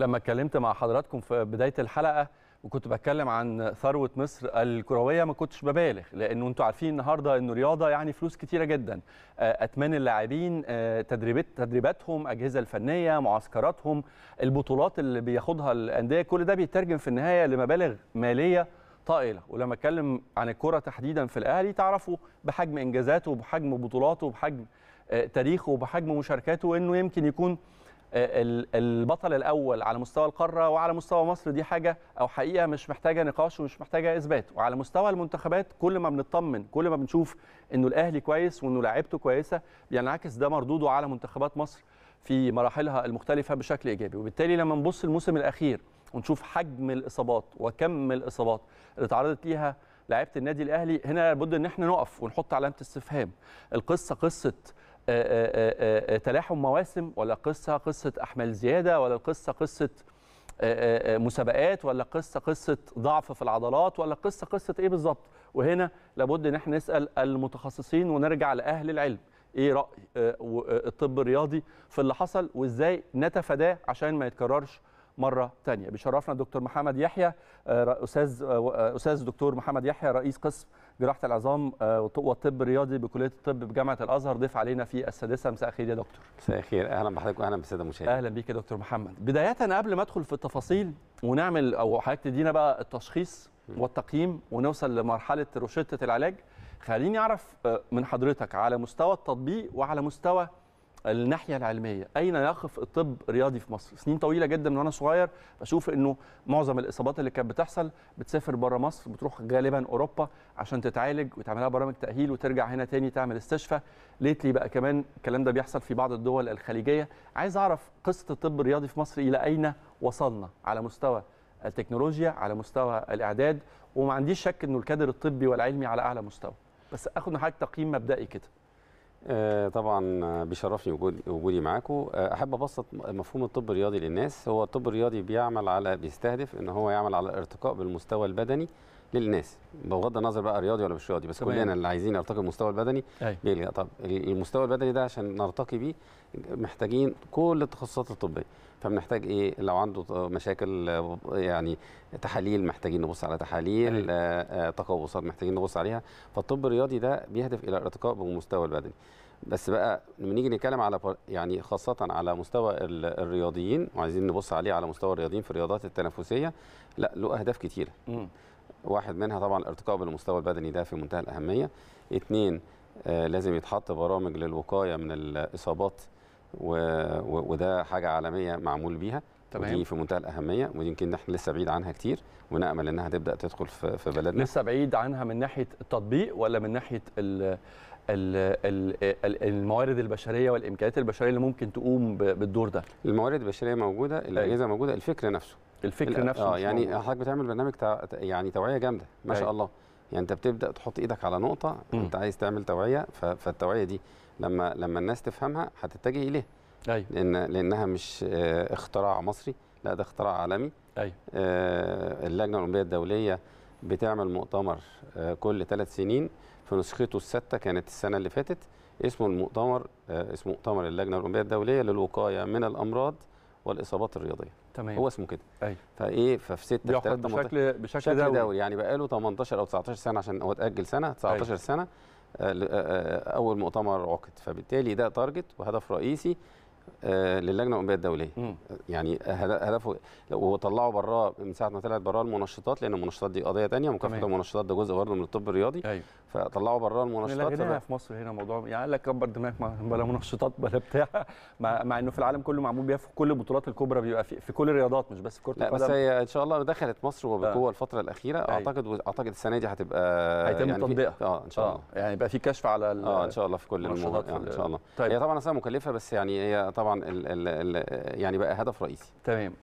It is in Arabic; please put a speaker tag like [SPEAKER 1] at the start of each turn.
[SPEAKER 1] لما اتكلمت مع حضراتكم في بدايه الحلقه وكنت بتكلم عن ثروه مصر الكرويه ما كنتش ببالغ لانه انتم عارفين النهارده انه رياضه يعني فلوس كتيره جدا آه، اتمان اللاعبين آه، تدريبات تدريباتهم اجهزه الفنيه معسكراتهم البطولات اللي بياخدها الانديه كل ده بيترجم في النهايه لمبالغ ماليه طائله ولما اتكلم عن الكره تحديدا في الاهلي تعرفوا بحجم انجازاته وبحجم بطولاته وبحجم آه، تاريخه وبحجم مشاركاته انه يمكن يكون البطل الاول على مستوى القاره وعلى مستوى مصر دي حاجه او حقيقه مش محتاجه نقاش ومش محتاجه اثبات وعلى مستوى المنتخبات كل ما بنطمن كل ما بنشوف انه الاهلي كويس وانه لعيبته كويسه بينعكس ده مردوده على منتخبات مصر في مراحلها المختلفه بشكل ايجابي وبالتالي لما نبص الموسم الاخير ونشوف حجم الاصابات وكم الاصابات اللي تعرضت ليها لعيبه النادي الاهلي هنا لابد ان احنا نقف ونحط علامه استفهام القصه قصه آه، آه، آه، تلاحم مواسم ولا قصه قصه احمال زياده ولا القصه قصه مسابقات ولا قصه قصه ضعف في العضلات ولا قصه قصه ايه بالظبط وهنا لابد ان احنا نسال المتخصصين ونرجع لاهل العلم ايه راي الطب الرياضي في اللي حصل وازاي نتفاداه عشان ما يتكررش مره ثانيه بيشرفنا الدكتور محمد يحيى استاذ استاذ دكتور محمد يحيى رئيس قسم جراحه العظام آه، والطب الرياضي بكليه الطب بجامعه الازهر ضيف علينا في السادسه مساء الخير يا دكتور مساء الخير اهلا بحضرتك واهلا بالساده المشاهدين اهلا بيك يا دكتور محمد بدايه أنا قبل ما ادخل في التفاصيل ونعمل او حضرتك تدينا بقى التشخيص والتقييم ونوصل لمرحله روشته العلاج خليني اعرف آه، من حضرتك على مستوى التطبيق وعلى مستوى الناحيه العلميه اين يقف الطب الرياضي في مصر سنين طويله جدا من وانا صغير بشوف انه معظم الاصابات اللي كانت بتحصل بتسافر بره مصر بتروح غالبا اوروبا عشان تتعالج وتعملها برامج تاهيل وترجع هنا تاني تعمل استشفى ليتلي بقى كمان الكلام ده بيحصل في بعض الدول الخليجيه عايز اعرف قصه الطب الرياضي في مصر الى اين وصلنا على مستوى التكنولوجيا على مستوى الاعداد وما عنديش شك انه الكادر الطبي والعلمي على اعلى مستوى بس اخد من حضرتك تقييم مبدئي كده
[SPEAKER 2] آه، طبعا بيشرفني وجودي معاكم آه، احب ابسط مفهوم الطب الرياضي للناس هو الطب الرياضي بيعمل على بيستهدف ان هو يعمل على الارتقاء بالمستوى البدني للناس بغض النظر بقى رياضي ولا مش رياضي بس طبعًا. كلنا اللي عايزين نرتقي المستوى البدني أي. طب المستوى البدني ده عشان نرتقي بيه محتاجين كل التخصصات الطبيه فبنحتاج ايه لو عنده مشاكل يعني تحاليل محتاجين نبص على تحاليل آه، آه، تقوصات تقوسات محتاجين نبص عليها فالطب الرياضي ده بيهدف الى الارتقاء بالمستوى البدني بس بقى لما نيجي نتكلم على يعني خاصة على مستوى الرياضيين وعايزين نبص عليه على مستوى الرياضيين في الرياضات التنافسية لا له أهداف كتيرة واحد منها طبعا الارتقاء بالمستوى البدني ده في منتهى الأهمية اثنين آه، لازم يتحط برامج للوقاية من الإصابات وده حاجة عالمية معمول بيها تمام. ودي في منتهى الأهمية ودي يمكن احنا لسه بعيد عنها كتير ونأمل إنها تبدأ تدخل في,
[SPEAKER 1] بلدنا لسه بعيد عنها من ناحية التطبيق ولا من ناحية الـ الموارد البشريه والامكانيات البشريه اللي ممكن تقوم بالدور ده الموارد البشريه موجوده
[SPEAKER 2] الاجهزه أيوة. موجوده الفكر نفسه الفكر نفسه اه يعني حضرتك بتعمل برنامج تا يعني توعيه جامده ما شاء أيوة. الله يعني انت بتبدا تحط ايدك على نقطه م. انت عايز تعمل توعيه ف... فالتوعيه دي لما لما الناس تفهمها هتتجه اليها ايوه لان لانها مش آه، اختراع مصري لا ده اختراع عالمي ايوه آه، اللجنه الاولمبيه الدوليه بتعمل مؤتمر آه، كل ثلاث سنين في نسخته السادسه كانت السنه اللي فاتت اسمه المؤتمر اسمه مؤتمر اللجنه الاولمبيه الدوليه للوقايه من الامراض والاصابات الرياضيه تمام هو اسمه كده ايوه فايه ففي 6 بياخد بشكل بشكل دوري. دوري يعني بقى له 18 او 19 سنه عشان هو اتاجل سنه 19 أيوة. سنه آه، آه، آه، اول مؤتمر عقد فبالتالي ده تارجت وهدف رئيسي آه، للجنه الاولمبيه الدوليه مم. يعني هدفه وطلعوا براه من ساعه ما طلعت براه المنشطات لان المنشطات دي قضيه ثانيه مكافحه المنشطات ده جزء برضه من الطب الرياضي أيوه. فطلعوا براه المنشطات هنا في
[SPEAKER 1] مصر هنا موضوع يعني قال لك كبر دماغك بلا منشطات بلا بتاع مع, مع انه في العالم كله معمول بيها في كل البطولات الكبرى بيبقى في, في كل الرياضات مش بس في كره القدم بس هي
[SPEAKER 2] ان شاء الله دخلت مصر وبقوه آه. الفتره الاخيره أيوه. اعتقد اعتقد السنه دي هتبقى هيتم يعني تطبيقها اه ان شاء آه. الله آه. يعني يبقى في كشف على اه ان شاء الله في كل المنشطات يعني ان شاء الله طيب. هي طبعا مكلفه بس يعني هي طبعا الـ الـ الـ يعني بقى هدف رئيسي تمام